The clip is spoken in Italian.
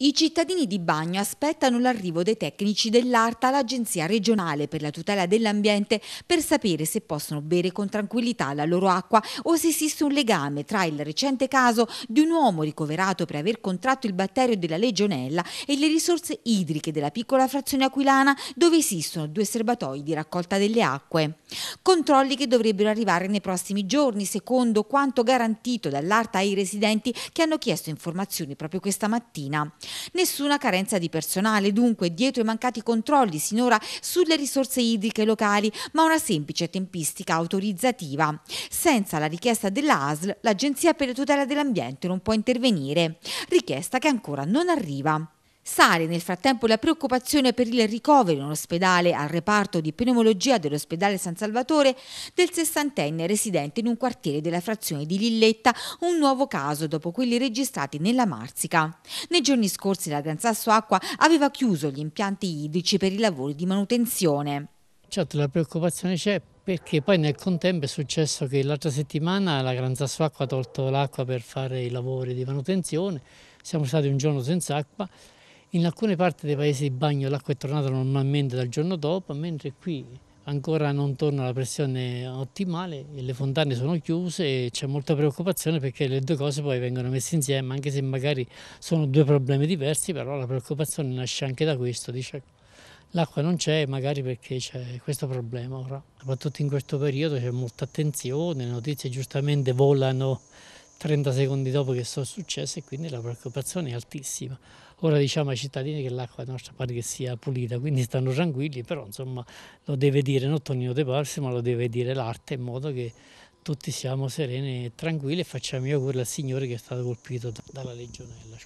I cittadini di Bagno aspettano l'arrivo dei tecnici dell'ARTA all'Agenzia regionale per la tutela dell'ambiente per sapere se possono bere con tranquillità la loro acqua o se esiste un legame tra il recente caso di un uomo ricoverato per aver contratto il batterio della legionella e le risorse idriche della piccola frazione aquilana dove esistono due serbatoi di raccolta delle acque. Controlli che dovrebbero arrivare nei prossimi giorni secondo quanto garantito dall'ARTA ai residenti che hanno chiesto informazioni proprio questa mattina. Nessuna carenza di personale dunque dietro i mancati controlli sinora sulle risorse idriche locali, ma una semplice tempistica autorizzativa. Senza la richiesta della l'Agenzia per la tutela dell'ambiente non può intervenire, richiesta che ancora non arriva. Sale nel frattempo la preoccupazione per il ricovero in ospedale al reparto di pneumologia dell'ospedale San Salvatore del sessantenne residente in un quartiere della frazione di Lilletta, un nuovo caso dopo quelli registrati nella Marsica. Nei giorni scorsi la Gran Sasso Acqua aveva chiuso gli impianti idrici per i lavori di manutenzione. Certo, la preoccupazione c'è perché poi nel contempo è successo che l'altra settimana la Gran Sasso Acqua ha tolto l'acqua per fare i lavori di manutenzione, siamo stati un giorno senza acqua in alcune parti dei paesi di bagno l'acqua è tornata normalmente dal giorno dopo, mentre qui ancora non torna la pressione ottimale, e le fontane sono chiuse e c'è molta preoccupazione perché le due cose poi vengono messe insieme, anche se magari sono due problemi diversi, però la preoccupazione nasce anche da questo, dice l'acqua non c'è magari perché c'è questo problema ora. Soprattutto in questo periodo c'è molta attenzione, le notizie giustamente volano 30 secondi dopo che sono successo e quindi la preoccupazione è altissima. Ora diciamo ai cittadini che l'acqua nostra pare che sia pulita, quindi stanno tranquilli, però insomma lo deve dire non Tonino De Parsi, ma lo deve dire l'arte in modo che tutti siamo sereni e tranquilli e facciamo io auguri al Signore che è stato colpito dalla legionella.